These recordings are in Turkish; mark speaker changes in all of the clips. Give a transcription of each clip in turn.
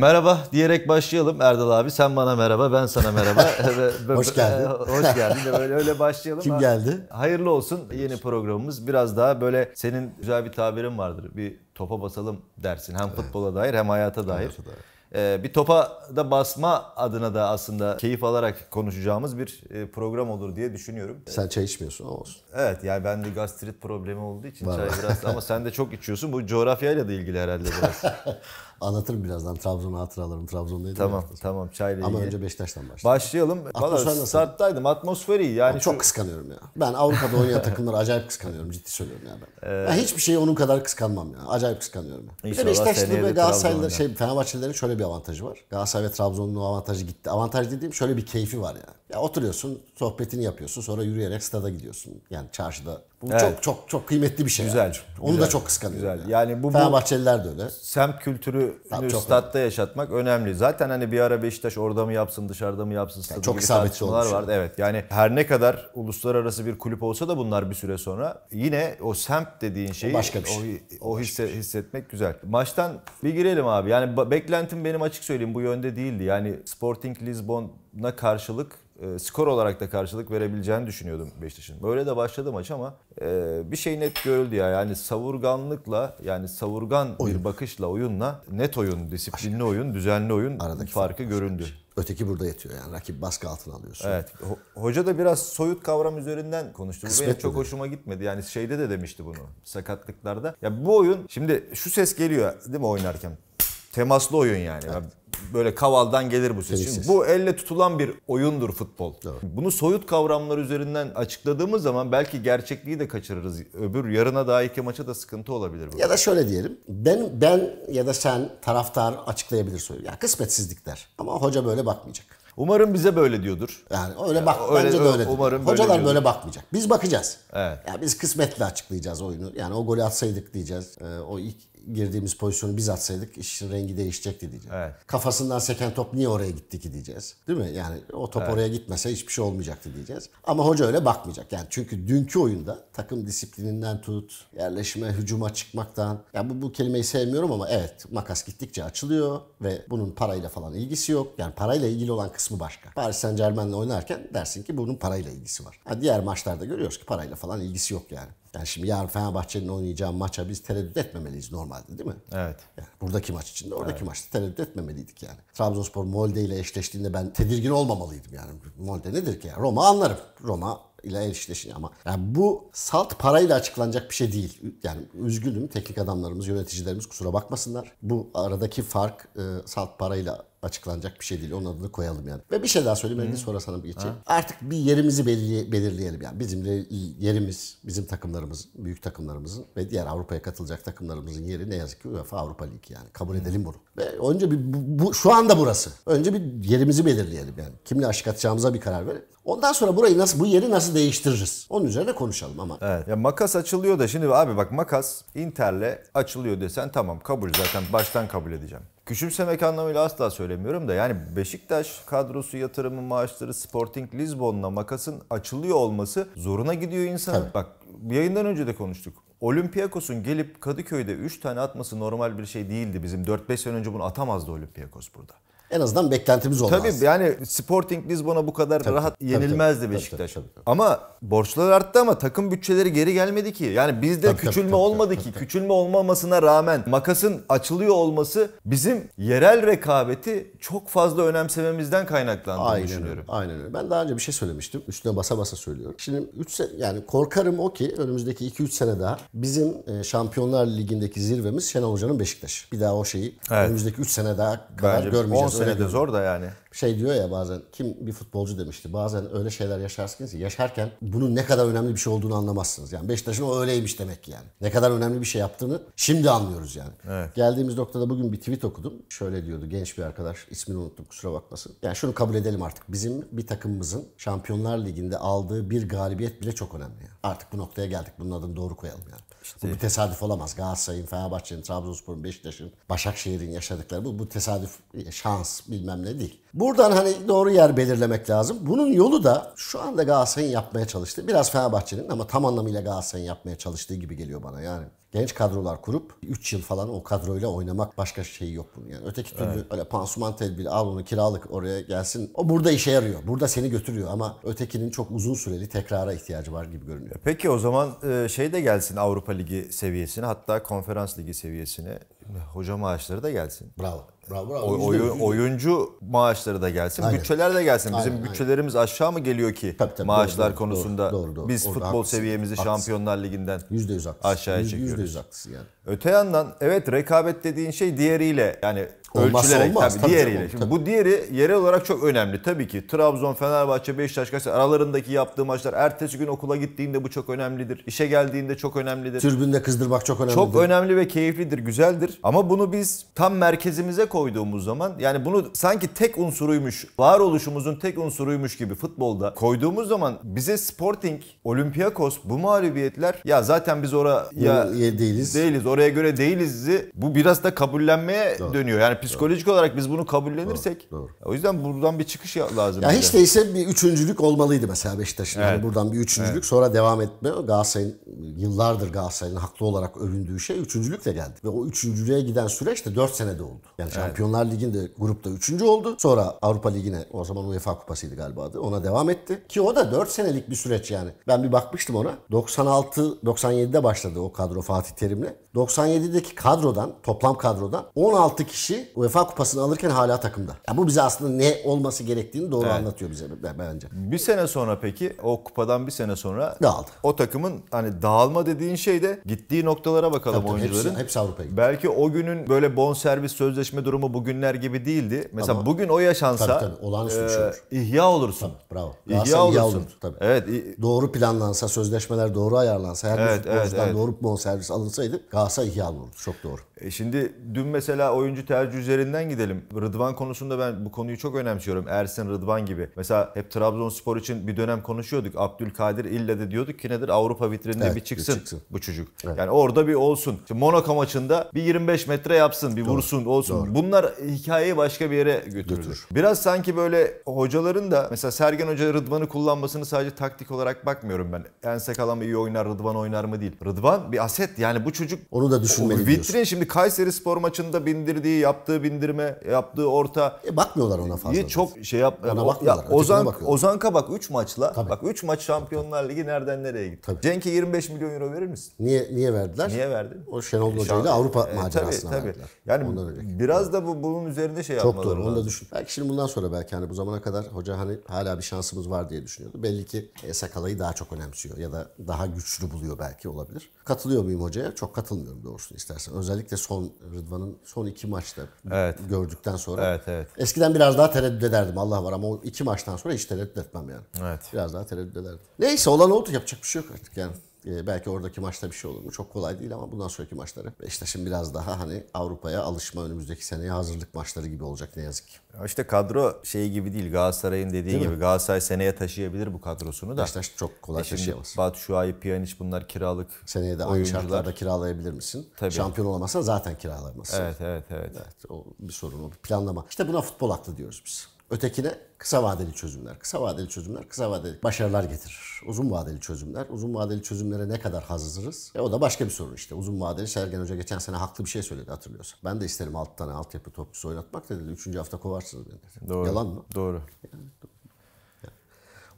Speaker 1: Merhaba diyerek başlayalım Erdal abi. Sen bana merhaba, ben sana merhaba. hoş geldin. hoş geldin. Böyle öyle başlayalım. Kim geldi? Hayırlı olsun yeni programımız. Biraz daha böyle senin güzel bir tabirin vardır. Bir topa basalım dersin. Hem futbola dair hem hayata dair. Ee, bir topa da basma adına da aslında keyif alarak konuşacağımız bir e, program olur diye düşünüyorum.
Speaker 2: Sen çay içmiyorsun o olsun.
Speaker 1: Evet yani ben de gastrit problemi olduğu için Var. çay biraz ama sen de çok içiyorsun. Bu coğrafyayla da ilgili herhalde biraz.
Speaker 2: Anlatırım birazdan Trabzon'u hatıralarım. Trabzon'daydım. Tamam tamam çayla Ama ilgili. önce Beşiktaş'tan başlayalım. Başlayalım. Atmosfer Valla nasıl?
Speaker 1: starttaydım. Atmosferi yani. Ben çok
Speaker 2: kıskanıyorum ya. Ben Avrupa'da oynayan takımları acayip kıskanıyorum. Ciddi söylüyorum ya ben. Ee, ben hiçbir şeyi onun kadar kıskanmam ya. Acayip kıskanıyorum. ya. Bir İnşallah Beşiktaşlı ve de Galatasaraylıların Trabzon'da. şey Fenerbahçelilerin şöyle bir avantajı var. Galatasaray ve Trabzon'un o avantajı gitti. Avantaj dediğim şöyle bir keyfi var ya. Ya oturuyorsun, sohbetini yapıyorsun, sonra yürüyerek stada gidiyorsun. Yani çarşıda bu evet. çok çok çok kıymetli bir şey. Güzel. Yani. Onu güzel, da çok kıskanıyorum. Güzel. Yani, yani bu Fenerbahçeliler de
Speaker 1: öyle. Semt kültürü statta yaşatmak önemli. Zaten hani bir ara Beşiktaş orada mı yapsın, dışarıda mı yapsın yani çok isabetli olmuş. vardı. Evet. Yani her ne kadar uluslararası bir kulüp olsa da bunlar bir süre sonra yine o semt dediğin şeyi o, şey. başka bir şey. o, o hisse, hissetmek güzel. Maçtan bir girelim abi. Yani beklentim benim açık söyleyeyim bu yönde değildi. Yani Sporting Lisbon'a karşılık e, skor olarak da karşılık verebileceğini düşünüyordum Beşiktaş'ın. Böyle de başladı maç ama e, bir şey net görüldü ya. Yani savurganlıkla yani savurgan oyun. bir bakışla oyunla net oyun, disiplinli Aşk. oyun, düzenli oyun Aradaki farkı fark. göründü. Şey. Öteki burada yatıyor yani rakip baskı altına alıyorsun. Evet. Ho- hoca da biraz soyut kavram üzerinden konuştu. Kısmet bu benim çok dedi. hoşuma gitmedi. Yani şeyde de demişti bunu sakatlıklarda. Ya bu oyun şimdi şu ses geliyor değil mi oynarken? Temaslı oyun yani. Evet. Böyle kavaldan gelir bu seçim. bu elle tutulan bir oyundur futbol. Evet. Bunu soyut kavramlar üzerinden açıkladığımız zaman belki gerçekliği de kaçırırız. Öbür yarına daha iki maça da sıkıntı olabilir. Bu.
Speaker 2: Ya da şöyle diyelim. Ben ben ya da sen taraftar açıklayabilir soyu. Yani kısmetsizlikler. Ama hoca böyle bakmayacak. Umarım bize böyle diyordur. Yani öyle bak öyle, bence de öyle. Umarım Hocalar böyle, böyle bakmayacak. Biz bakacağız. Evet. Ya biz kısmetle açıklayacağız oyunu. Yani o golü atsaydık diyeceğiz. Ee, o ilk girdiğimiz pozisyonu biz atsaydık işin rengi değişecekti diyeceğiz. Evet. Kafasından seken top niye oraya gitti ki diyeceğiz. Değil mi? Yani o top evet. oraya gitmese hiçbir şey olmayacaktı diyeceğiz. Ama hoca öyle bakmayacak. Yani çünkü dünkü oyunda takım disiplininden tut, yerleşime hücuma çıkmaktan. Ya yani bu, bu kelimeyi sevmiyorum ama evet makas gittikçe açılıyor ve bunun parayla falan ilgisi yok. Yani parayla ilgili olan kısmı başka. Paris Saint Germain'le oynarken dersin ki bunun parayla ilgisi var. Ha, diğer maçlarda görüyoruz ki parayla falan ilgisi yok yani. Yani şimdi yarın Fenerbahçe'nin oynayacağı maça biz tereddüt etmemeliyiz normalde değil mi? Evet. Yani buradaki maç içinde oradaki evet. maçta tereddüt etmemeliydik yani. Trabzonspor Molde ile eşleştiğinde ben tedirgin olmamalıydım yani. Molde nedir ki ya? Roma anlarım. Roma ile eşleşin ama yani bu salt parayla açıklanacak bir şey değil. Yani üzgünüm teknik adamlarımız, yöneticilerimiz kusura bakmasınlar. Bu aradaki fark e, salt parayla açıklanacak bir şey değil. Onun adını koyalım yani. Ve bir şey daha söyleyeyim. Hmm. Sonra sana bir geçeyim. Ha. Artık bir yerimizi belirleyelim. Yani bizim de yerimiz, bizim takımlarımız, büyük takımlarımızın ve diğer Avrupa'ya katılacak takımlarımızın yeri ne yazık ki UEFA Avrupa Ligi yani. Kabul hmm. edelim bunu. Ve önce bir bu, bu, şu anda burası. Önce bir yerimizi belirleyelim yani. Kimle aşık atacağımıza bir karar verelim. Ondan sonra burayı nasıl bu yeri nasıl değiştiririz? Onun üzerine konuşalım
Speaker 1: ama. Evet. Ya makas açılıyor da şimdi abi bak makas Inter'le açılıyor desen tamam kabul zaten baştan kabul edeceğim küçümsemek anlamıyla asla söylemiyorum da yani Beşiktaş kadrosu yatırımı maaşları Sporting Lisbon'la makasın açılıyor olması zoruna gidiyor insan. Tabii. Bak yayından önce de konuştuk. Olympiakos'un gelip Kadıköy'de 3 tane atması normal bir şey değildi. Bizim 4-5 sene önce bunu atamazdı Olympiakos burada.
Speaker 2: En azından beklentimiz olmaz.
Speaker 1: Tabii yani Sporting Lisbon'a bu kadar tabii, rahat tabii, yenilmezdi Beşiktaş'a. Ama borçlar arttı ama takım bütçeleri geri gelmedi ki. Yani bizde tabii, küçülme tabii, tabii, olmadı tabii, ki. Tabii. Küçülme olmamasına rağmen makasın açılıyor olması bizim yerel rekabeti çok fazla önemsememizden kaynaklandığını aynen düşünüyorum.
Speaker 2: aynen öyle. Ben daha önce bir şey söylemiştim. Üstüne basa basa söylüyorum. Şimdi 3 sene yani korkarım o ki önümüzdeki 2-3 sene daha bizim e, Şampiyonlar Ligi'ndeki zirvemiz Şenol Hoca'nın Beşiktaş. Bir daha o şeyi evet. önümüzdeki 3 sene daha kadar Bence görmeyeceğiz sene de zor da yani şey diyor ya bazen kim bir futbolcu demişti bazen öyle şeyler yaşarsınız ki yaşarken bunun ne kadar önemli bir şey olduğunu anlamazsınız. Yani Beşiktaş'ın o öyleymiş demek ki yani. Ne kadar önemli bir şey yaptığını şimdi anlıyoruz yani. Evet. Geldiğimiz noktada bugün bir tweet okudum. Şöyle diyordu genç bir arkadaş ismini unuttum kusura bakmasın. Yani şunu kabul edelim artık bizim bir takımımızın Şampiyonlar Ligi'nde aldığı bir galibiyet bile çok önemli. Yani. Artık bu noktaya geldik bunun adını doğru koyalım yani. İşte. Bu bir tesadüf olamaz. Galatasaray'ın, Fenerbahçe'nin, Trabzonspor'un, Beşiktaş'ın, Başakşehir'in yaşadıkları bu, bu tesadüf şans bilmem ne değil. Buradan hani doğru yer belirlemek lazım. Bunun yolu da şu anda Galatasaray'ın yapmaya çalıştığı, biraz Fenerbahçe'nin ama tam anlamıyla Galatasaray'ın yapmaya çalıştığı gibi geliyor bana yani genç kadrolar kurup 3 yıl falan o kadroyla oynamak başka şeyi yok bunun yani. Öteki türlü evet. öyle pansuman tedbiri al onu kiralık oraya gelsin. O burada işe yarıyor. Burada seni götürüyor ama ötekinin çok uzun süreli tekrara ihtiyacı var gibi görünüyor. E
Speaker 1: peki o zaman e, şey de gelsin Avrupa Ligi seviyesine hatta Konferans Ligi seviyesine hoca maaşları da gelsin. Bravo. Bravo, bravo. O, oyun, oyuncu maaşları da gelsin, aynen. bütçeler de gelsin. Bizim aynen, bütçelerimiz aynen. aşağı mı geliyor ki tabii, tabii, maaşlar doğru, konusunda? Doğru, doğru, doğru. Biz doğru, futbol haklısın, seviyemizi haklısın. Şampiyonlar Ligi'nden %100 haklısın. aşağıya çekiyoruz. %100 haklısın yani. Öte yandan evet rekabet dediğin şey diğeriyle yani Olmazsa ölçülerek olmaz, tabii, tabii diğeriyle. Şimdi tabii. bu diğeri yerel olarak çok önemli tabii ki. Trabzon, Fenerbahçe, Beşiktaş, Galatasaray aralarındaki yaptığı maçlar ertesi gün okula gittiğinde bu çok önemlidir. İşe geldiğinde çok önemlidir.
Speaker 2: Türbünde kızdırmak çok önemli. Çok önemli
Speaker 1: ve keyiflidir, güzeldir. Ama bunu biz tam merkezimize koyduğumuz zaman yani bunu sanki tek unsuruymuş, varoluşumuzun tek unsuruymuş gibi futbolda koyduğumuz zaman bize Sporting, Olympiakos bu mağlubiyetler ya zaten biz oraya değiliz. Değiliz. Oraya göre değiliz. Bu biraz da kabullenmeye Doğru. dönüyor. Yani psikolojik doğru. olarak biz bunu kabullenirsek doğru, doğru. o yüzden buradan bir çıkış lazım. Ya bize. hiç değilse
Speaker 2: bir üçüncülük olmalıydı mesela Beşiktaş'ın. Hani evet. Yani buradan bir üçüncülük evet. sonra devam etme. Galatasaray'ın yıllardır Galatasaray'ın haklı olarak övündüğü şey üçüncülükle geldi. Ve o üçüncülüğe giden süreç de 4 senede oldu. Yani evet. Şampiyonlar Ligi'nde grupta üçüncü oldu. Sonra Avrupa Ligi'ne o zaman UEFA Kupası'ydı galiba adı. Ona devam etti. Ki o da dört senelik bir süreç yani. Ben bir bakmıştım ona. 96-97'de başladı o kadro Fatih Terim'le. 97'deki kadrodan, toplam kadrodan 16 kişi UEFA kupasını alırken hala takımda. Ya bu bize aslında ne olması gerektiğini doğru evet. anlatıyor bize bence.
Speaker 1: Bir sene sonra peki o kupadan bir sene sonra dağıldı. O takımın hani dağılma dediğin şey de gittiği noktalara bakalım tabii, oyuncuların. Hepsi, hepsi Avrupa'ya gitti. Belki o günün böyle bon servis sözleşme durumu bugünler gibi değildi. Mesela Ama, bugün o yaşansa tabii, tabii, olağanüstü e, bir şey olur.
Speaker 2: Ee, ihya olursun. Tabii, bravo. İhya, ihya olursun. Olur, tabii. Evet. Doğru planlansa, sözleşmeler doğru ayarlansa, her evet, bir evet, evet. doğru bon servis alınsaydı Galatasaray ihya olurdu. Çok doğru.
Speaker 1: E şimdi dün mesela oyuncu tercih üzerinden gidelim. Rıdvan konusunda ben bu konuyu çok önemsiyorum. Ersin Rıdvan gibi. Mesela hep Trabzonspor için bir dönem konuşuyorduk. Abdülkadir ille de diyorduk ki nedir Avrupa vitrininde evet, bir, çıksın bir çıksın bu çocuk. Evet. Yani orada bir olsun. Şimdi Monaco maçında bir 25 metre yapsın, bir Doğru. vursun, olsun. Doğru. Bunlar hikayeyi başka bir yere götürür. Götür. Biraz sanki böyle hocaların da mesela Sergen Hoca Rıdvan'ı kullanmasını sadece taktik olarak bakmıyorum ben. Ense Kalam iyi oynar, Rıdvan oynar mı değil. Rıdvan bir aset yani bu çocuk. Onu da düşünmeli Vitrin diyorsun. şimdi Kayseri Spor maçında bindirdiği yaptığı yaptığı bindirme, yaptığı orta. E
Speaker 2: bakmıyorlar ona
Speaker 1: fazla. Çok
Speaker 2: şey yap. Ona bakmıyorlar. Ya, Ozan,
Speaker 1: Ozan Kabak 3 maçla. Tabii. Bak 3 maç Şampiyonlar Ligi nereden
Speaker 2: nereye gitti. Tabii. Cenk'e 25 milyon euro verir misin? Niye niye verdiler? Niye verdi? O Şenol Hoca ile Avrupa e, macerasına tabii, tabii. verdiler. Yani Ondan önceki. biraz da bu bunun üzerinde şey Çok yapmaları Çok doğru onu da düşün. Belki şimdi bundan sonra belki hani bu zamana kadar hoca hani hala bir şansımız var diye düşünüyordu. Belli ki e, Sakala'yı daha çok önemsiyor ya da daha güçlü buluyor belki olabilir. Katılıyor muyum hocaya? Çok katılmıyorum doğrusu istersen. Özellikle son Rıdvan'ın son iki maçta evet. gördükten sonra. Evet, evet. Eskiden biraz daha tereddüt ederdim Allah var ama o iki maçtan sonra hiç tereddüt etmem yani. Evet. Biraz daha tereddüt ederdim. Neyse olan oldu yapacak bir şey yok artık yani. Ee, belki oradaki maçta bir şey olur mu? Çok kolay değil ama bundan sonraki maçları Beşiktaş'ın biraz daha hani Avrupa'ya alışma önümüzdeki seneye hazırlık maçları gibi olacak ne yazık ki. Ya kadro şeyi
Speaker 1: gibi değil Galatasaray'ın dediği değil gibi mi? Galatasaray seneye taşıyabilir bu kadrosunu da. Beşiktaş çok kolay e taşıyamaz. Batu
Speaker 2: Şuayi, Pjanic bunlar kiralık Seneye de oyuncular. aynı şartlarda kiralayabilir misin? Tabii. Şampiyon olamazsan zaten kiralayamazsın. Evet, evet, evet. evet o bir sorun, o bir planlama. İşte buna futbol aklı diyoruz biz. Ötekine kısa vadeli çözümler. Kısa vadeli çözümler kısa vadeli başarılar getirir. Uzun vadeli çözümler. Uzun vadeli çözümlere ne kadar hazırız? E o da başka bir sorun işte. Uzun vadeli Sergen Hoca geçen sene haklı bir şey söyledi hatırlıyorsun. Ben de isterim 6 tane altyapı topçusu oynatmak da dedi. Üçüncü hafta kovarsınız beni dedi. Doğru. Yalan mı? Doğru. Yani.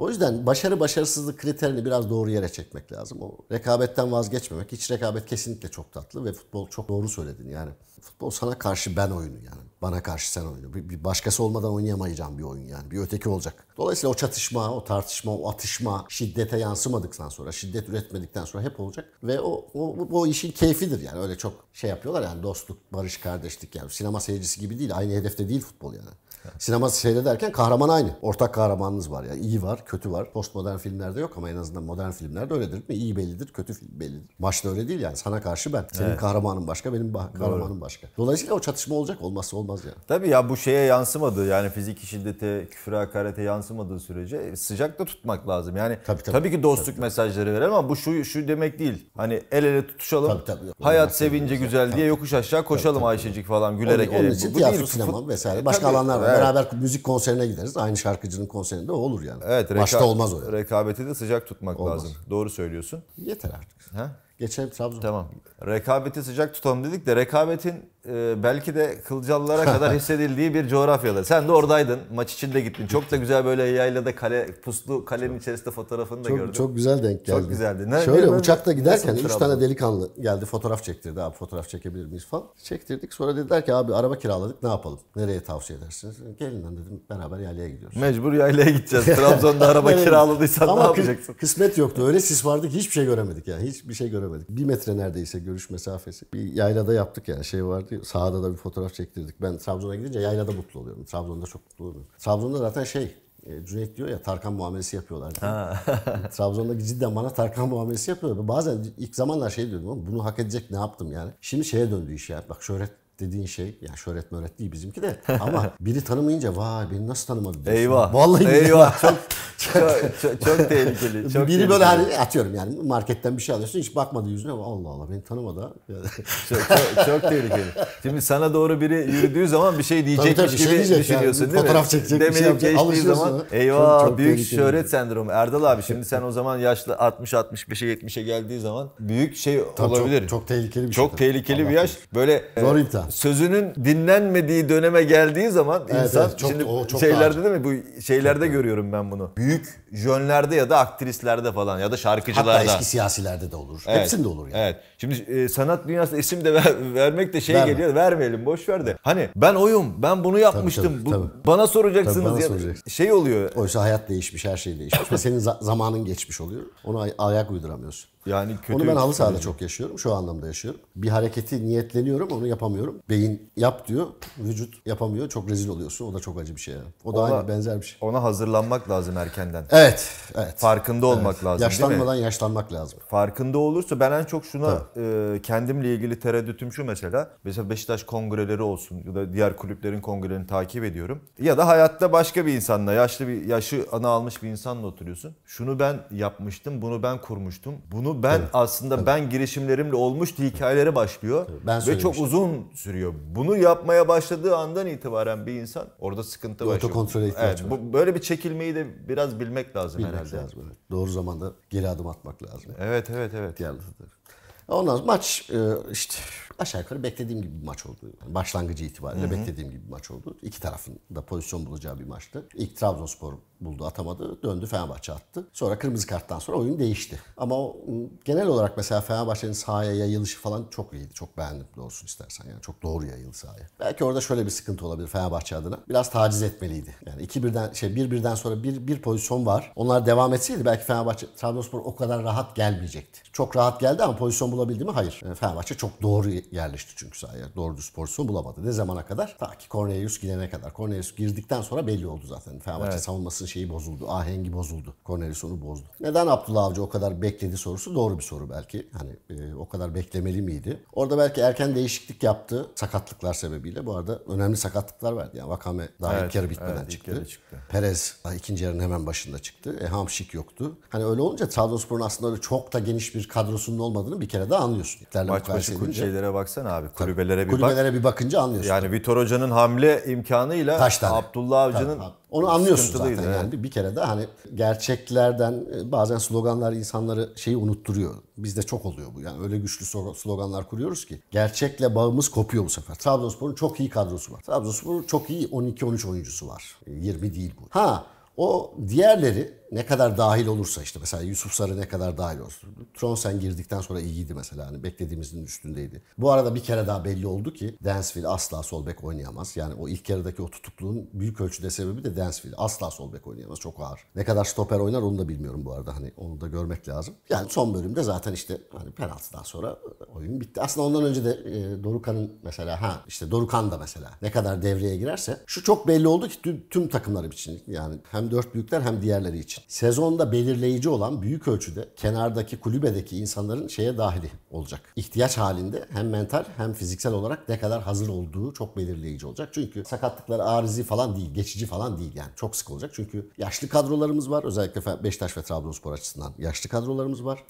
Speaker 2: O yüzden başarı başarısızlık kriterini biraz doğru yere çekmek lazım. O rekabetten vazgeçmemek. Hiç rekabet kesinlikle çok tatlı ve futbol çok doğru söyledin yani. Futbol sana karşı ben oyunu yani. Bana karşı sen oyunu. Bir, bir başkası olmadan oynayamayacağım bir oyun yani. Bir öteki olacak. Dolayısıyla o çatışma, o tartışma, o atışma şiddete yansımadıktan sonra, şiddet üretmedikten sonra hep olacak. Ve o, o, o işin keyfidir yani. Öyle çok şey yapıyorlar yani dostluk, barış, kardeşlik yani. Sinema seyircisi gibi değil. Aynı hedefte değil futbol yani. Sinema şeyde derken kahraman aynı. Ortak kahramanınız var. Yani iyi var, kötü var. Postmodern filmlerde yok ama en azından modern filmlerde öyledir. Mi? İyi bellidir, kötü film bellidir. Başta öyle değil yani. Sana karşı ben. Senin evet. kahramanın başka, benim bah- kahramanım başka. Dolayısıyla o çatışma olacak. Olmazsa olmaz yani.
Speaker 1: Tabii ya bu şeye yansımadı. Yani fiziki şiddete, küfre, hakarete yansımadığı sürece sıcak da tutmak lazım. Yani tabii, tabii. tabii ki dostluk tabii, mesajları verelim ama bu şu şu demek değil. Hani el ele tutuşalım. Tabii, tabii. Yok. Hayat sevince güzel tabii. diye yokuş aşağı koşalım tabii, tabii. Ayşecik falan gülerek. Onun, onun için bu, bu tiyatro, değil. sinema vesaire. E, başka tabii. alanlar var. Evet. Beraber
Speaker 2: müzik konserine gideriz. Aynı şarkıcının konserinde o olur yani. Evet, Başta olmaz o
Speaker 1: yani. Rekabeti de sıcak tutmak olmaz. lazım. Doğru söylüyorsun. Yeter artık. Ha? Geçelim Trabzon. Tamam. Rekabeti sıcak tutalım dedik de rekabetin e, belki de Kılcalılara kadar hissedildiği bir coğrafyada. Sen de oradaydın. Maç içinde gittin. Çok da güzel böyle yaylada kale puslu kalenin içerisinde fotoğrafını da çok, gördüm. Çok güzel denk geldi. Çok güzeldi. Ne, Şöyle ne, uçakta giderken 3 tane
Speaker 2: delikanlı geldi fotoğraf çektirdi. Abi fotoğraf çekebilir miyiz falan. Çektirdik. Sonra dediler ki abi araba kiraladık ne yapalım? Nereye tavsiye edersiniz? Gelin lan dedim beraber yaylaya gidiyoruz. Mecbur yaylaya gideceğiz. Trabzon'da araba kiraladıysan Ama ne yapacaksın? kısmet yoktu. Öyle sis vardı ki hiçbir şey göremedik yani. Hiçbir şey göremedik görmedik. Bir metre neredeyse görüş mesafesi. Bir yaylada yaptık yani şey vardı. Sahada da bir fotoğraf çektirdik. Ben Trabzon'a gidince yaylada mutlu oluyorum. Trabzon'da çok mutlu oluyorum. Trabzon'da zaten şey e, Cüneyt diyor ya Tarkan muamelesi yapıyorlar. Trabzon'daki cidden bana Tarkan muamelesi yapıyor. Bazen ilk zamanlar şey diyordum bunu hak edecek ne yaptım yani. Şimdi şeye döndü iş ya. Bak şöhret dediğin şey yani şöhret möhret değil bizimki de ama biri tanımayınca vay beni nasıl tanımadı diyorsun. Eyvah. Vallahi eyvah. Çok çok, çok, çok tehlikeli. Çok Biri böyle hani atıyorum yani marketten bir şey alıyorsun hiç bakmadı yüzüne Allah Allah beni tanımadı çok, çok, çok tehlikeli. Şimdi sana doğru biri yürüdüğü zaman bir şey, şey diyecek tabii, tabii, gibi şey diyecek düşünüyorsun yani. değil Fotoğraf mi? Fotoğraf çekecek Demeyip bir şey yapacak. zaman ha. eyvah çok, çok büyük tehlikeli. şöhret
Speaker 1: sendromu. Erdal abi şimdi sen o zaman yaşlı 60 65'e 70'e geldiği zaman büyük şey tabii olabilir. Çok, çok tehlikeli bir şey. Çok tehlikeli Allah bir yaş. Böyle e, Zor e, sözünün dinlenmediği döneme geldiği zaman evet, insan evet, çok, şimdi o, çok şeylerde değil mi bu şeylerde görüyorum ben bunu. Büyük büyük jönlerde ya da aktrislerde falan ya da şarkıcılarda. Hatta eski
Speaker 2: siyasilerde de olur. Evet. Hepsinde olur
Speaker 1: yani. Evet. Şimdi e, sanat dünyasında isim de ver, vermek de şey Verme. geliyor. Vermeyelim boş ver de.
Speaker 2: Hani ben oyum. Ben bunu yapmıştım. Tabii, tabii, tabii. bana soracaksınız tabii, bana ya soracaksın. şey oluyor. Oysa hayat değişmiş, her şey değişmiş ve senin zamanın geçmiş oluyor. Ona ay- ayak uyduramıyorsun. Yani kötü Onu ben halı sahada çok yaşıyorum. Şu anlamda yaşıyorum. Bir hareketi niyetleniyorum onu yapamıyorum. Beyin yap diyor. Vücut yapamıyor. Çok rezil oluyorsun. O da çok acı bir şey yani. O da ona, aynı benzer bir şey. Ona hazırlanmak lazım erkenden. Evet. evet. Farkında olmak evet. lazım Yaşlanmadan yaşlanmak lazım.
Speaker 1: Farkında olursa ben en çok şuna e, kendimle ilgili tereddütüm şu mesela. Mesela Beşiktaş kongreleri olsun ya da diğer kulüplerin kongrelerini takip ediyorum. Ya da hayatta başka bir insanla yaşlı bir yaşı ana almış bir insanla oturuyorsun. Şunu ben yapmıştım. Bunu ben kurmuştum. Bunu konu. Ben Tabii. aslında Tabii. ben girişimlerimle olmuş hikayelere başlıyor ben ve çok uzun sürüyor. Bunu yapmaya başladığı andan itibaren bir insan orada sıkıntı başlıyor. Otokontrole ihtiyaç evet, var. Bu, böyle bir çekilmeyi de biraz bilmek lazım bilmek herhalde. Lazım,
Speaker 2: evet. Doğru zamanda geri adım atmak lazım. Evet evet evet. Yalnızdır. Ondan sonra maç e, işte aşağı yukarı beklediğim gibi bir maç oldu. Başlangıcı itibariyle Hı-hı. beklediğim gibi bir maç oldu. İki tarafın da pozisyon bulacağı bir maçtı. İlk Trabzonspor buldu atamadı. Döndü Fenerbahçe attı. Sonra kırmızı karttan sonra oyun değişti. Ama o, genel olarak mesela Fenerbahçe'nin sahaya yayılışı falan çok iyiydi. Çok beğendim doğrusu istersen. Yani çok doğru yayıldı sahaya. Belki orada şöyle bir sıkıntı olabilir Fenerbahçe adına. Biraz taciz etmeliydi. Yani iki birden şey bir birden sonra bir, bir pozisyon var. Onlar devam etseydi belki Fenerbahçe Trabzonspor o kadar rahat gelmeyecekti. Çok rahat geldi ama pozisyon bulabildi mi? Hayır. Yani Fenerbahçe çok doğru yerleşti çünkü sahaya. Doğru düz pozisyon bulamadı. Ne zamana kadar? Ta ki Cornelius gidene kadar. Cornelius girdikten sonra belli oldu zaten. Fenerbahçe evet. savunmasını şeyi bozuldu. Ahengi bozuldu. Cornelis bozdu. Neden Abdullah Avcı o kadar bekledi sorusu doğru bir soru belki. Hani e, o kadar beklemeli miydi? Orada belki erken değişiklik yaptı sakatlıklar sebebiyle. Bu arada önemli sakatlıklar vardı Yani Vakame daha evet, ilk yarı bitmeden evet, çıktı. çıktı. Perez daha ikinci yarının hemen başında çıktı. E, Hamşik yoktu. Hani öyle olunca Trabzonspor'un aslında öyle çok da geniş bir kadrosunun olmadığını bir kere daha anlıyorsun. İklerle Maç başı edince. şeylere baksana abi. Kulübelere bir kulübelere
Speaker 1: bak. bir bakınca anlıyorsun. Yani Vitor Hoca'nın hamle imkanıyla Abdullah Avcı'nın
Speaker 2: Onu anlıyorsun zaten. Yani yani bir, kere de hani gerçeklerden e, bazen sloganlar insanları şeyi unutturuyor. Bizde çok oluyor bu. Yani öyle güçlü sloganlar kuruyoruz ki gerçekle bağımız kopuyor bu sefer. Trabzonspor'un çok iyi kadrosu var. Trabzonspor'un çok iyi 12-13 oyuncusu var. 20 e, değil bu. Ha o diğerleri ne kadar dahil olursa işte mesela Yusuf Sarı ne kadar dahil olsun. Tronsen girdikten sonra iyiydi mesela hani beklediğimizin üstündeydi. Bu arada bir kere daha belli oldu ki Dansville asla sol bek oynayamaz. Yani o ilk yarıdaki o tutukluğun büyük ölçüde sebebi de Dansville. Asla sol bek oynayamaz çok ağır. Ne kadar stoper oynar onu da bilmiyorum bu arada hani onu da görmek lazım. Yani son bölümde zaten işte hani penaltıdan sonra e, oyun bitti. Aslında ondan önce de e, Dorukan'ın mesela ha işte Dorukan da mesela ne kadar devreye girerse şu çok belli oldu ki tüm, tüm takımlar için yani hem dört büyükler hem diğerleri için sezonda belirleyici olan büyük ölçüde kenardaki kulübedeki insanların şeye dahili olacak. İhtiyaç halinde hem mental hem fiziksel olarak ne kadar hazır olduğu çok belirleyici olacak. Çünkü sakatlıkları arizi falan değil, geçici falan değil yani çok sık olacak. Çünkü yaşlı kadrolarımız var. Özellikle Beşiktaş ve Trabzonspor açısından yaşlı kadrolarımız var.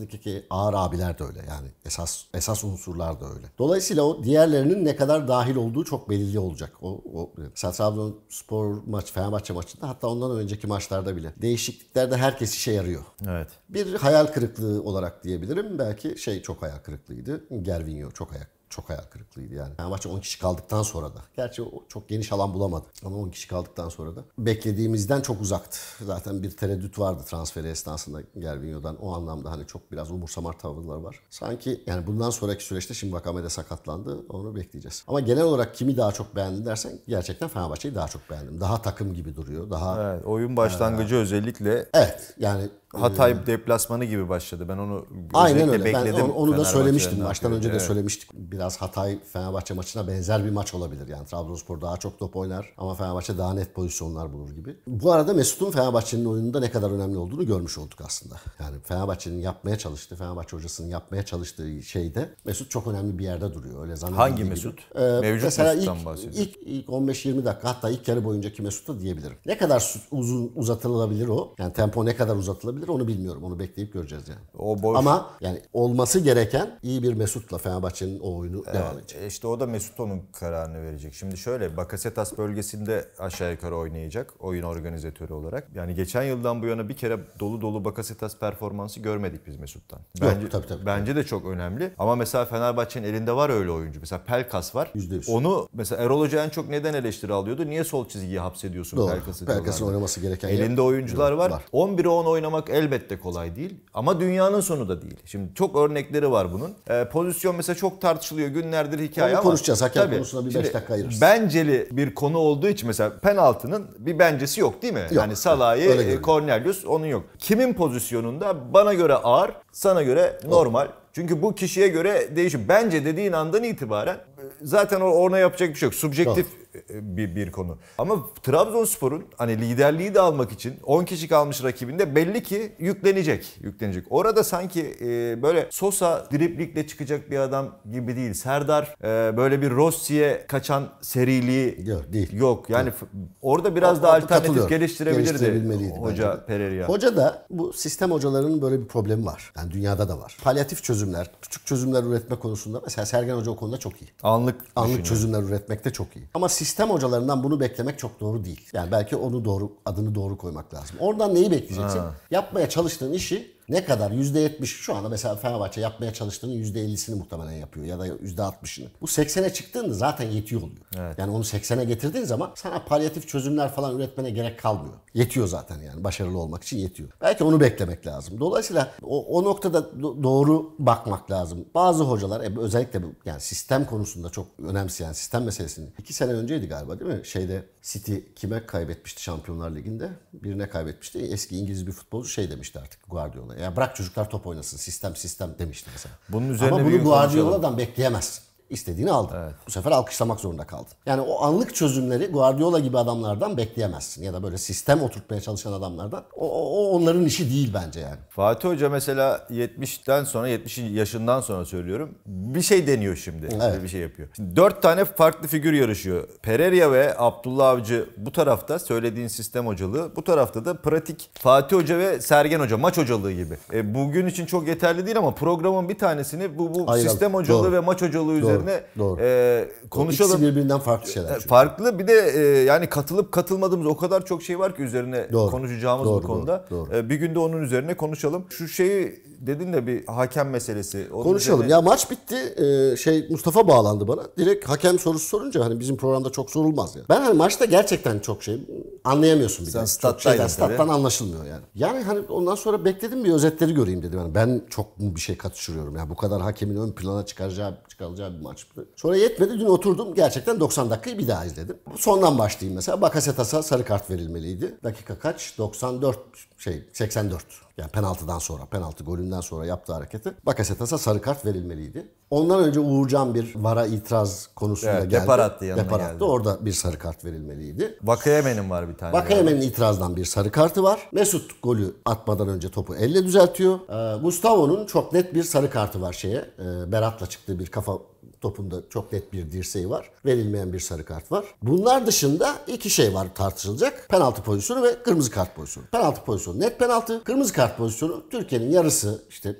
Speaker 2: dedik ki ağır abiler de öyle yani esas esas unsurlar da öyle. Dolayısıyla o diğerlerinin ne kadar dahil olduğu çok belirli olacak. O, o mesela Trabzonspor maç Fenerbahçe maçında hatta ondan önceki maçlarda bile Değişikliklerde de herkes işe yarıyor. Evet. Bir hayal kırıklığı olarak diyebilirim. Belki şey çok hayal kırıklığıydı. Gervinho çok hayal çok hayal kırıklığıydı yani. yani maça 10 kişi kaldıktan sonra da. Gerçi o çok geniş alan bulamadı. Ama 10 kişi kaldıktan sonra da. Beklediğimizden çok uzaktı. Zaten bir tereddüt vardı transferi esnasında Gervinho'dan. O anlamda hani çok biraz umursamar tavırlar var. Sanki yani bundan sonraki süreçte şimdi vakamede sakatlandı. Onu bekleyeceğiz. Ama genel olarak kimi daha çok beğendin dersen gerçekten Fenerbahçe'yi daha çok beğendim. Daha takım gibi duruyor. Daha Evet, oyun başlangıcı ee,
Speaker 1: özellikle. Evet. Yani Hatay ee, deplasmanı gibi başladı. Ben onu aynen öyle. bekledim. Ben onu, da söylemiştim. Baştan önce evet. de
Speaker 2: söylemiştik. Biraz Hatay Fenerbahçe maçına benzer bir maç olabilir. Yani Trabzonspor daha çok top oynar ama Fenerbahçe daha net pozisyonlar bulur gibi. Bu arada Mesut'un Fenerbahçe'nin oyununda ne kadar önemli olduğunu görmüş olduk aslında. Yani Fenerbahçe'nin yapmaya çalıştığı, Fenerbahçe hocasının yapmaya çalıştığı şeyde Mesut çok önemli bir yerde duruyor. Öyle zannediyorum. Hangi Mesut? Ee, Mevcut mesela ilk, ilk, ilk 15-20 dakika hatta ilk yarı boyuncaki Mesut'ta diyebilirim. Ne kadar uzun uzatılabilir o? Yani tempo ne kadar uzatılabilir? olabilir onu bilmiyorum. Onu bekleyip göreceğiz yani. O boş. Ama yani olması gereken iyi bir Mesut'la Fenerbahçe'nin o oyunu evet, devam edecek.
Speaker 1: İşte o da Mesut onun kararını verecek. Şimdi şöyle Bakasetas bölgesinde aşağı yukarı oynayacak oyun organizatörü olarak. Yani geçen yıldan bu yana bir kere dolu dolu Bakasetas performansı görmedik biz Mesut'tan. Bence, Yok, tabii, tabii, bence de çok önemli. Ama mesela Fenerbahçe'nin elinde var öyle oyuncu. Mesela Pelkas var. %100. Onu mesela Erol Hoca en çok neden eleştiri alıyordu? Niye sol çizgiyi hapsediyorsun Doğru. Pelkas'ı? Pelkas'ın oynaması
Speaker 2: gereken Elinde yer. oyuncular var. var.
Speaker 1: 11'e 10 oynamak elbette kolay değil ama dünyanın sonu da değil. Şimdi çok örnekleri var bunun. E, pozisyon mesela çok tartışılıyor günlerdir hikaye Onu ama. konuşacağız hakem tabii, konusuna bir 5 dakika ayırırız. Benceli bir konu olduğu için mesela penaltının bir bencesi yok değil mi? Yok. Yani Salah'ı, e, Cornelius onun yok. Kimin pozisyonunda bana göre ağır, sana göre normal. Yok. Çünkü bu kişiye göre değişiyor. Bence dediğin andan itibaren e, zaten orna yapacak bir şey yok. Subjektif Doğru. E, bir, bir konu. Ama Trabzonspor'un hani liderliği de almak için 10 kişi kalmış rakibinde belli ki yüklenecek. Yüklenecek. Orada sanki e, böyle Sosa driplikle çıkacak bir adam gibi değil. Serdar e, böyle bir Rossi'ye kaçan seriliği yok. Değil. yok. Yani değil. orada biraz o, daha alternatif geliştirebilirdi hoca Pereira. Hoca
Speaker 2: da bu sistem hocalarının böyle bir problemi var. Yani dünyada da var. Palyatif çözümler, küçük çözümler üretme konusunda mesela Sergen Hoca o konuda çok iyi. Anlık Anlık çözümler üretmekte çok iyi. Ama sistem hocalarından bunu beklemek çok doğru değil. Yani belki onu doğru adını doğru koymak lazım. Oradan neyi bekleyeceksin? Ha. Yapmaya çalıştığın işi ne kadar? %70 şu anda mesela Fenerbahçe yapmaya çalıştığının %50'sini muhtemelen yapıyor ya da %60'ını. Bu 80'e çıktığında zaten yetiyor oluyor. Evet. Yani onu 80'e getirdiğin zaman sana palyatif çözümler falan üretmene gerek kalmıyor. Yetiyor zaten yani başarılı olmak için yetiyor. Belki onu beklemek lazım. Dolayısıyla o, o noktada doğru bakmak lazım. Bazı hocalar e, özellikle yani sistem konusunda çok önemseyen sistem meselesini. iki sene önceydi galiba değil mi? Şeyde City kime kaybetmişti Şampiyonlar Ligi'nde? Birine kaybetmişti. Eski İngiliz bir futbolcu şey demişti artık Guardiola. Ya bırak çocuklar top oynasın sistem sistem demişti mesela. Bunun üzerine Ama bunu Guardiola'dan bekleyemezsin istediğini aldı. Evet. Bu sefer alkışlamak zorunda kaldı. Yani o anlık çözümleri Guardiola gibi adamlardan bekleyemezsin. Ya da böyle sistem oturtmaya çalışan adamlardan. O, o onların işi değil bence yani.
Speaker 1: Fatih Hoca mesela 70'ten sonra 70 yaşından sonra söylüyorum. Bir şey deniyor şimdi. Evet. Bir şey yapıyor. Şimdi 4 tane farklı figür yarışıyor. Pereira ve Abdullah Avcı bu tarafta söylediğin sistem hocalığı. Bu tarafta da pratik Fatih Hoca ve Sergen Hoca maç hocalığı gibi. E, bugün için çok yeterli değil ama programın bir tanesini bu, bu sistem hocalığı Doğru. ve maç hocalığı Doğru. üzerine üzerine doğru. E, konuşalım. İkisi
Speaker 2: birbirinden farklı şeyler. E, çünkü.
Speaker 1: Farklı bir de e, yani katılıp katılmadığımız o kadar çok şey var ki üzerine
Speaker 2: doğru. konuşacağımız doğru, bu konuda. Doğru,
Speaker 1: doğru. E, bir günde onun üzerine konuşalım. Şu şeyi
Speaker 2: dedin de bir hakem meselesi. Onun konuşalım. Üzerine... Ya maç bitti. E, şey Mustafa bağlandı bana. Direkt hakem sorusu sorunca hani bizim programda çok sorulmaz ya. Ben hani maçta gerçekten çok şey anlayamıyorsun bir Sen stat'tan şeyden, stat'tan anlaşılmıyor yani. Yani hani ondan sonra bekledim bir özetleri göreyim dedim. Yani ben çok bir şey katıştırıyorum. Ya bu kadar hakemin ön plana çıkaracağı çıkaracağı bir maç maç. Sonra yetmedi. Dün oturdum. Gerçekten 90 dakikayı bir daha izledim. Sondan başlayayım mesela. Bakasetas'a sarı kart verilmeliydi. Dakika kaç? 94 şey 84. Yani penaltıdan sonra, penaltı golünden sonra yaptığı hareketi Bakasetas'a sarı kart verilmeliydi. Ondan önce Uğurcan bir vara itiraz konusunda evet, geldi. Depar attı yanına depar geldi. Orada bir sarı kart verilmeliydi. Bakayemenin var bir tane. Bakayemenin itirazdan bir sarı kartı var. Mesut golü atmadan önce topu elle düzeltiyor. Ee, Gustavo'nun çok net bir sarı kartı var şeye. Ee, Berat'la çıktığı bir kafa topunda çok net bir dirseği var. Verilmeyen bir sarı kart var. Bunlar dışında iki şey var tartışılacak. Penaltı pozisyonu ve kırmızı kart pozisyonu. Penaltı pozisyonu net penaltı. Kırmızı kart pozisyonu Türkiye'nin yarısı işte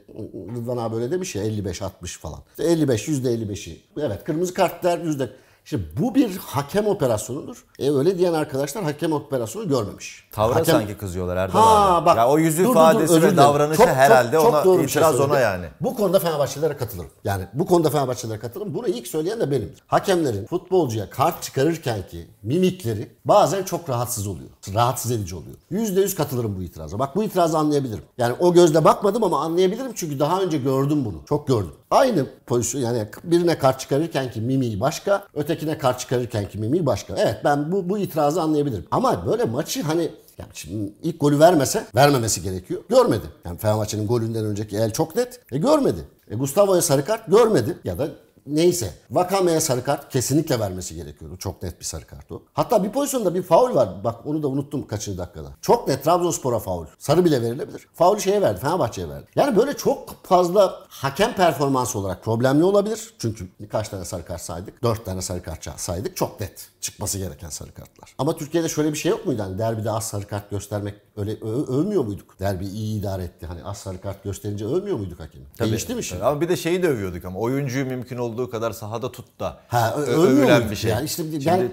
Speaker 2: Rıdvan abi öyle demiş ya 55-60 falan. İşte 55 %55'i. Evet kırmızı kart der yüzde işte bu bir hakem operasyonudur. E öyle diyen arkadaşlar hakem operasyonu görmemiş.
Speaker 1: Tavra hakem... sanki kızıyorlar Erdoğan ha, Bak, ya o yüzü ifadesi ve davranışı çok, herhalde çok, çok ona şey itiraz şey ona yani.
Speaker 2: Bu konuda Fenerbahçelilere katılırım. Yani bu konuda Fenerbahçelilere katılırım. Bunu ilk söyleyen de benim. Hakemlerin futbolcuya kart çıkarırken ki mimikleri bazen çok rahatsız oluyor. Rahatsız edici oluyor. yüz katılırım bu itiraza. Bak bu itirazı anlayabilirim. Yani o gözle bakmadım ama anlayabilirim çünkü daha önce gördüm bunu. Çok gördüm. Aynı pozisyon yani birine kart çıkarırken ki mimiği başka, öte ötekine karşı çıkarırken ki mimik başka. Evet ben bu, bu itirazı anlayabilirim. Ama böyle maçı hani yani şimdi ilk golü vermese vermemesi gerekiyor. Görmedi. Yani Fenerbahçe'nin golünden önceki el çok net. E görmedi. E Gustavo'ya sarı kart görmedi ya da Neyse. Vakame'ye sarı kart kesinlikle vermesi gerekiyordu. Çok net bir sarı kart o. Hatta bir pozisyonda bir faul var. Bak onu da unuttum kaçıncı dakikada. Çok net Trabzonspor'a faul. Sarı bile verilebilir. Faulü şeye verdi. Fenerbahçe'ye verdi. Yani böyle çok fazla hakem performansı olarak problemli olabilir. Çünkü birkaç tane sarı kart saydık. Dört tane sarı kart saydık. Çok net. Çıkması gereken sarı kartlar. Ama Türkiye'de şöyle bir şey yok muydu? Hani derbide az sarı kart göstermek öyle övmüyor muyduk? Derbi iyi idare etti. Hani az sarı kart gösterince övmüyor muyduk hakemi? Tabii, Değişti mi şimdi?
Speaker 1: Ama bir de şeyi de övüyorduk ama oyuncuyu mümkün ol olduğu kadar sahada tut da ha, övülen bir şey. Yani işte Şimdi, ben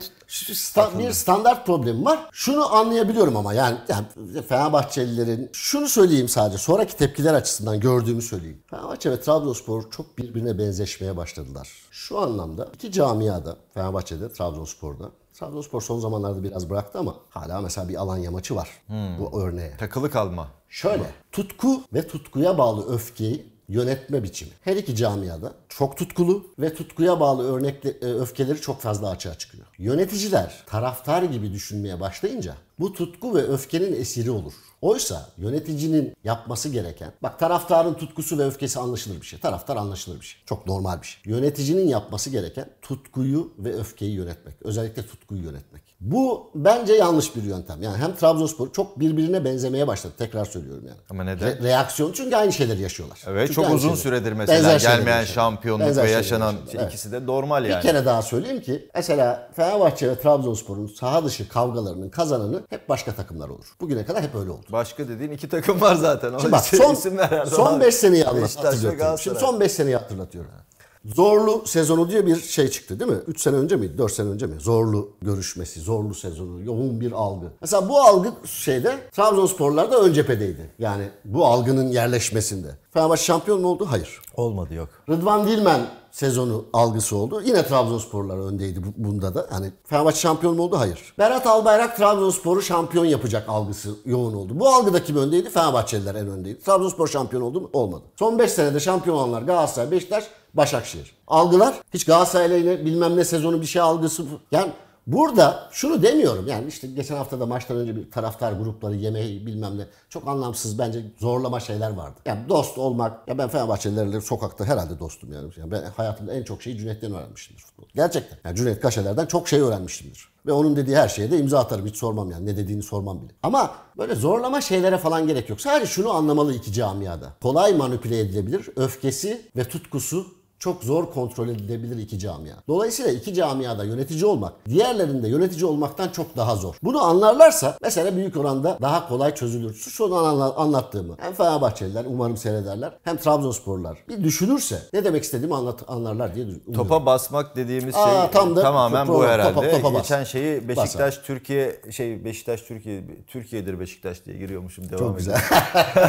Speaker 2: sta, bir standart problem var. Şunu anlayabiliyorum ama yani, yani Fenerbahçelilerin şunu söyleyeyim sadece sonraki tepkiler açısından gördüğümü söyleyeyim. Fenerbahçe ve Trabzonspor çok birbirine benzeşmeye başladılar. Şu anlamda iki camiada Fenerbahçe'de, Trabzonspor'da Trabzonspor son zamanlarda biraz bıraktı ama hala mesela bir alan maçı var hmm. bu örneğe. Takılı kalma. Şöyle tutku ve tutkuya bağlı öfkeyi yönetme biçimi. Her iki camiada çok tutkulu ve tutkuya bağlı örnekle, e, öfkeleri çok fazla açığa çıkıyor. Yöneticiler taraftar gibi düşünmeye başlayınca bu tutku ve öfkenin esiri olur. Oysa yöneticinin yapması gereken, bak taraftarın tutkusu ve öfkesi anlaşılır bir şey. Taraftar anlaşılır bir şey. Çok normal bir şey. Yöneticinin yapması gereken tutkuyu ve öfkeyi yönetmek. Özellikle tutkuyu yönetmek. Bu bence yanlış bir yöntem. Yani hem Trabzonspor çok birbirine benzemeye başladı. Tekrar söylüyorum yani. Ama neden? Re- reaksiyon çünkü aynı şeyleri yaşıyorlar.
Speaker 1: Evet çünkü çok uzun şeyleri. süredir mesela Benzer gelmeyen şampiyonluk Benzer ve yaşanan şey, ikisi de normal yani. Bir kere
Speaker 2: daha söyleyeyim ki mesela Fenerbahçe ve Trabzonspor'un saha dışı kavgalarının kazananı hep başka takımlar olur. Bugüne kadar hep öyle oldu.
Speaker 1: Başka dediğin iki takım var zaten. Şimdi bak, son, son 5 seneyi anlatıyorum. Şimdi son 5 seneyi
Speaker 2: hatırlatıyorum. Zorlu sezonu diye bir şey çıktı değil mi? 3 sene önce mi? 4 sene önce mi? Zorlu görüşmesi, zorlu sezonu, yoğun bir algı. Mesela bu algı şeyde Trabzonsporlarda ön cephedeydi. Yani bu algının yerleşmesinde. Fenerbahçe şampiyon mu oldu? Hayır. Olmadı yok. Rıdvan Dilmen sezonu algısı oldu. Yine Trabzonsporlar öndeydi bunda da. Hani Fenerbahçe şampiyon mu oldu? Hayır. Berat Albayrak Trabzonspor'u şampiyon yapacak algısı yoğun oldu. Bu algıda kim öndeydi? Fenerbahçeliler en öndeydi. Trabzonspor şampiyon oldu mu? Olmadı. Son 5 senede şampiyon olanlar Galatasaray, Beşiktaş, Başakşehir. Algılar hiç Galatasaray ile bilmem ne sezonu bir şey algısı. Yani burada şunu demiyorum yani işte geçen hafta da maçtan önce bir taraftar grupları yemeği bilmem ne çok anlamsız bence zorlama şeyler vardı. Yani dost olmak ya ben Fenerbahçelilerle sokakta herhalde dostum yani. yani ben hayatımda en çok şeyi Cüneyt'ten öğrenmişimdir futbol. Gerçekten. Yani Cüneyt Kaşeler'den çok şey öğrenmişimdir. Ve onun dediği her şeye de imza atarım. Hiç sormam yani. Ne dediğini sormam bile. Ama böyle zorlama şeylere falan gerek yok. Sadece şunu anlamalı iki camiada. Kolay manipüle edilebilir. Öfkesi ve tutkusu çok zor kontrol edilebilir iki camia. Dolayısıyla iki camiada yönetici olmak diğerlerinde yönetici olmaktan çok daha zor. Bunu anlarlarsa mesela büyük oranda daha kolay çözülür. Şu son anlattığımı hem Fenerbahçeliler umarım seyrederler hem Trabzonsporlar bir düşünürse ne demek istediğimi anlat anlarlar diye umuyorum. Topa
Speaker 1: basmak dediğimiz şey Aa, tam da tamamen bu herhalde. Topa, topa bas. Geçen şeyi Beşiktaş bas Türkiye şey Beşiktaş Türkiye Türkiye'dir Beşiktaş diye giriyormuşum devam Çok güzel.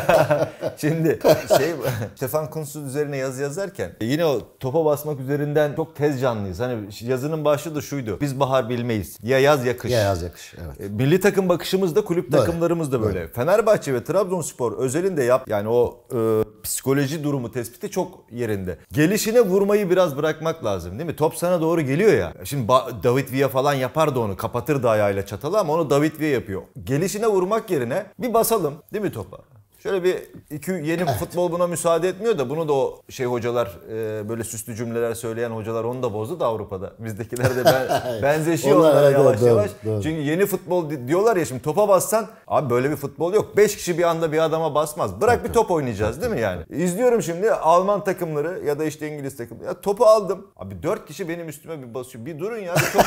Speaker 1: Şimdi şey Stefan Kunsuz üzerine yazı yazarken yine o topa basmak üzerinden çok tez canlıyız. Hani yazının başlığı da şuydu. Biz bahar bilmeyiz. Ya yaz yakış. Ya yaz yakış. evet. E, milli takım bakışımız da kulüp böyle. takımlarımız da böyle. böyle. Fenerbahçe ve Trabzonspor özelinde yap yani o e, psikoloji durumu tespiti çok yerinde. Gelişine vurmayı biraz bırakmak lazım değil mi? Top sana doğru geliyor ya. Şimdi David Villa falan yapardı onu. Kapatırdı ayağıyla çatalı ama onu David Villa yapıyor. Gelişine vurmak yerine bir basalım değil mi topa? Şöyle bir iki yeni evet. futbol buna müsaade etmiyor da bunu da o şey hocalar e, böyle süslü cümleler söyleyen hocalar onu da bozdu da Avrupa'da. Bizdekiler de ben, benzeşiyorlar Onlar, yavaş doğru, yavaş. Doğru. Çünkü yeni futbol diyorlar ya şimdi topa bassan abi böyle bir futbol yok. Beş kişi bir anda bir adama basmaz. Bırak bir top oynayacağız değil mi yani? İzliyorum şimdi Alman takımları ya da işte İngiliz takımları. Ya topu aldım. Abi dört kişi benim üstüme bir basıyor. Bir durun ya bir top.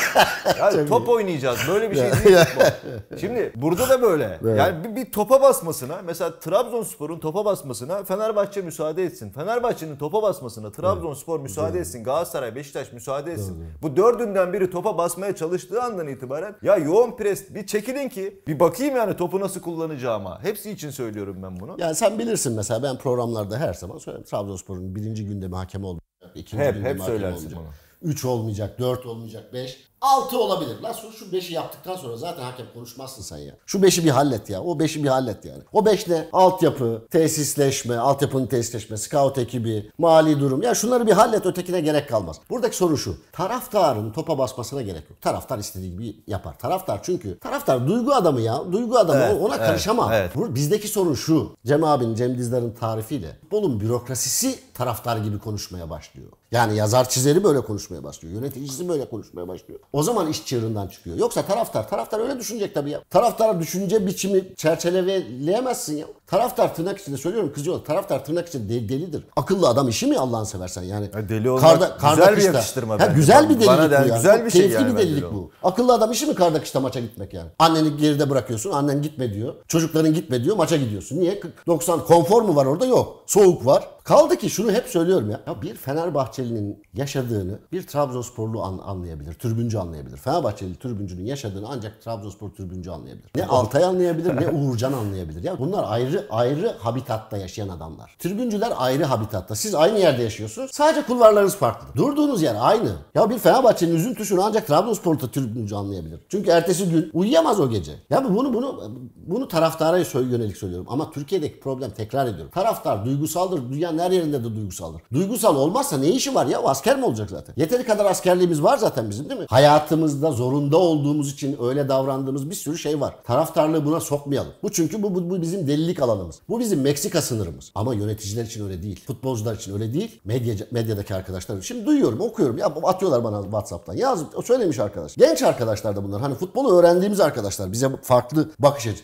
Speaker 1: ya top oynayacağız. Böyle bir şey değil Şimdi burada da böyle. Yani bir, bir topa basmasına mesela Trabzon Trabzonspor'un topa basmasına Fenerbahçe müsaade etsin. Fenerbahçe'nin topa basmasına Trabzonspor evet. müsaade evet. etsin. Galatasaray, Beşiktaş müsaade etsin. Evet. Bu dördünden biri topa basmaya çalıştığı andan itibaren ya yoğun pres bir çekilin ki
Speaker 2: bir bakayım yani topu nasıl kullanacağıma. Hepsi için söylüyorum ben bunu. Yani sen bilirsin mesela ben programlarda her zaman söylerim. Trabzonspor'un birinci gündemi hakeme olmayacak. ikinci hep, gündemi hep hakem olmayacak. Bunu. Üç olmayacak, dört olmayacak, beş. 6 olabilir. Lan sonra şu 5'i yaptıktan sonra zaten hakem konuşmazsın sen ya. Şu 5'i bir hallet ya. O 5'i bir hallet yani. O 5 ne? Altyapı, tesisleşme, altyapının tesisleşme, scout ekibi, mali durum. Ya şunları bir hallet ötekine gerek kalmaz. Buradaki soru şu. Taraftarın topa basmasına gerek yok. Taraftar istediği gibi yapar. Taraftar çünkü taraftar duygu adamı ya. Duygu adamı evet, ona evet, karışamam. Evet. Bizdeki sorun şu. Cem abinin, Cem dizlerin tarifiyle. Bolun bürokrasisi taraftar gibi konuşmaya başlıyor. Yani yazar çizeri böyle konuşmaya başlıyor. Yöneticisi böyle konuşmaya başlıyor. O zaman iş çığırından çıkıyor. Yoksa taraftar, taraftar öyle düşünecek tabii ya. Taraftar düşünce biçimi çerçeveleyemezsin ya. Taraftar tırnak içinde söylüyorum kızıyor. Taraftar tırnak içinde de, delidir. Akıllı adam işi mi Allah'ın seversen yani. Ya deli olmak karda, karda güzel kışta. bir yakıştırma. Ha, güzel bir delilik Bana bu yani. Güzel bir şey Keyifli yani bir delilik bu. Akıllı adam işi mi karda kışta maça gitmek yani. Anneni geride bırakıyorsun. Annen gitme diyor. Çocukların gitme diyor. Maça gidiyorsun. Niye? 90 konfor mu var orada? Yok. Soğuk var. Kaldı ki şunu hep söylüyorum ya. ya bir Fenerbahçeli'nin yaşadığını bir Trabzonsporlu an, anlayabilir. Türbüncü anlayabilir. Fenerbahçeli türbüncünün yaşadığını ancak Trabzonspor türbüncü anlayabilir. Ne Altay anlayabilir ne Uğurcan anlayabilir. Ya bunlar ayrı ayrı habitatta yaşayan adamlar. Türbüncüler ayrı habitatta. Siz aynı yerde yaşıyorsunuz. Sadece kulvarlarınız farklı. Durduğunuz yer aynı. Ya bir Fenerbahçe'nin üzüntüsünü ancak Trabzonspor'da türbüncü anlayabilir. Çünkü ertesi gün uyuyamaz o gece. Ya bunu bunu bunu taraftara yönelik söylüyorum ama Türkiye'deki problem tekrar ediyorum. Taraftar duygusaldır. Dünya dünyanın her yerinde de duygusaldır. Duygusal olmazsa ne işi var ya? O asker mi olacak zaten? Yeteri kadar askerliğimiz var zaten bizim değil mi? Hayatımızda zorunda olduğumuz için öyle davrandığımız bir sürü şey var. Taraftarlığı buna sokmayalım. Bu çünkü bu, bu, bu bizim delilik alanımız. Bu bizim Meksika sınırımız. Ama yöneticiler için öyle değil. Futbolcular için öyle değil. Medya, medyadaki arkadaşlar için. Şimdi duyuyorum, okuyorum. Ya atıyorlar bana WhatsApp'tan. yazıp söylemiş arkadaş. Genç arkadaşlar da bunlar. Hani futbolu öğrendiğimiz arkadaşlar. Bize farklı bakış açısı.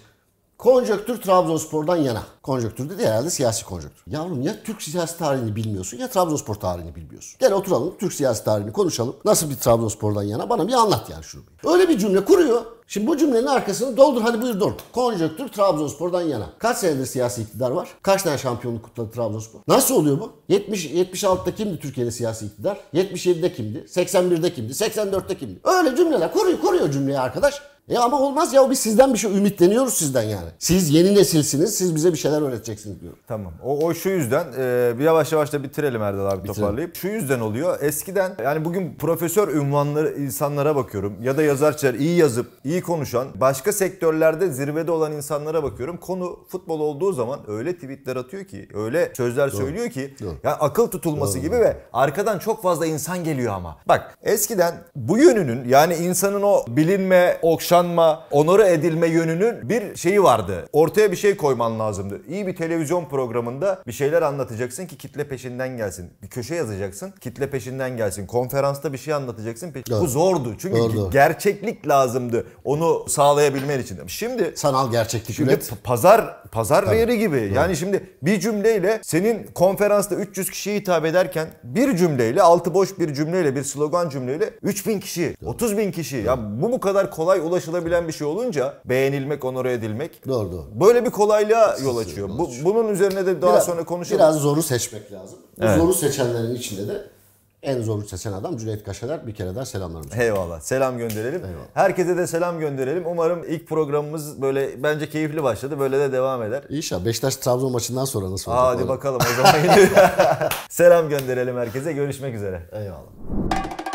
Speaker 2: Konjöktür Trabzonspor'dan yana. Konjöktür dedi herhalde siyasi konjöktür. Yavrum ya Türk siyasi tarihini bilmiyorsun ya Trabzonspor tarihini bilmiyorsun. Gel oturalım Türk siyasi tarihini konuşalım. Nasıl bir Trabzonspor'dan yana bana bir anlat yani şunu. Öyle bir cümle kuruyor. Şimdi bu cümlenin arkasını doldur hadi buyur doldur. Konjöktür Trabzonspor'dan yana. Kaç senedir siyasi iktidar var? Kaç tane şampiyonluk kutladı Trabzonspor? Nasıl oluyor bu? 70 76'da kimdi Türkiye'de siyasi iktidar? 77'de kimdi? 81'de kimdi? 84'te kimdi? Öyle cümleler kuruyor kuruyor cümleyi arkadaş. E ama olmaz ya o biz sizden bir şey ümitleniyoruz sizden yani. Siz yeni nesilsiniz siz bize bir şeyler öğreteceksiniz diyor. Tamam o, o şu yüzden e,
Speaker 1: bir yavaş yavaş da bitirelim Erdal abi bitirelim. toparlayıp. Şu yüzden oluyor eskiden yani bugün profesör ünvanları insanlara bakıyorum ya da yazarçılar iyi yazıp iyi konuşan başka sektörlerde zirvede olan insanlara bakıyorum. Konu futbol olduğu zaman öyle tweetler atıyor ki öyle sözler Doğru. söylüyor ki Doğru. yani akıl tutulması Doğru. gibi ve arkadan çok fazla insan geliyor ama. Bak eskiden bu yönünün yani insanın o bilinme okşa kıskanma, onore edilme yönünün bir şeyi vardı. Ortaya bir şey koyman lazımdı. İyi bir televizyon programında bir şeyler anlatacaksın ki kitle peşinden gelsin. Bir köşe yazacaksın, kitle peşinden gelsin. Konferansta bir şey anlatacaksın. Pe- Bu zordu. Çünkü Doğru. gerçeklik lazımdı onu sağlayabilmen için. Şimdi sanal gerçeklik şimdi üret. Pazar pazar Tabii. yeri gibi. Doğru. Yani şimdi bir cümleyle senin konferansta 300 kişiye hitap ederken bir cümleyle altı boş bir cümleyle bir slogan cümleyle 3000 kişi, Doğru. 30 bin kişi. Ya bu bu kadar kolay ulaşılabilir ulaşılabilen bir şey olunca beğenilmek, onur edilmek.
Speaker 2: Doğru doğru. Böyle bir kolaylığa yol şey, açıyor. Bu, şey. bunun üzerine de daha biraz, sonra konuşalım. Biraz zoru seçmek lazım. Evet. Zoru seçenlerin içinde de en zoru seçen adam Cüneyt Kaşeler. Bir kere daha selamlarımız. Eyvallah.
Speaker 1: Selam gönderelim. Eyvallah. Herkese de selam gönderelim. Umarım ilk programımız böyle bence keyifli başladı. Böyle de devam eder.
Speaker 2: İnşallah. Beşiktaş-Trabzon maçından sonra nasıl olacak? Hadi bakalım o zaman.
Speaker 1: selam gönderelim herkese. Görüşmek üzere. Eyvallah.